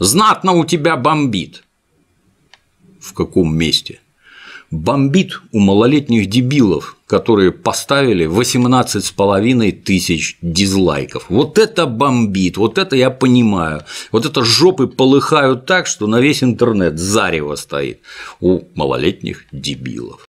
Знатно у тебя бомбит. В каком месте? Бомбит у малолетних дебилов, которые поставили 18 с половиной тысяч дизлайков. Вот это бомбит, вот это я понимаю. Вот это жопы полыхают так, что на весь интернет зарево стоит у малолетних дебилов.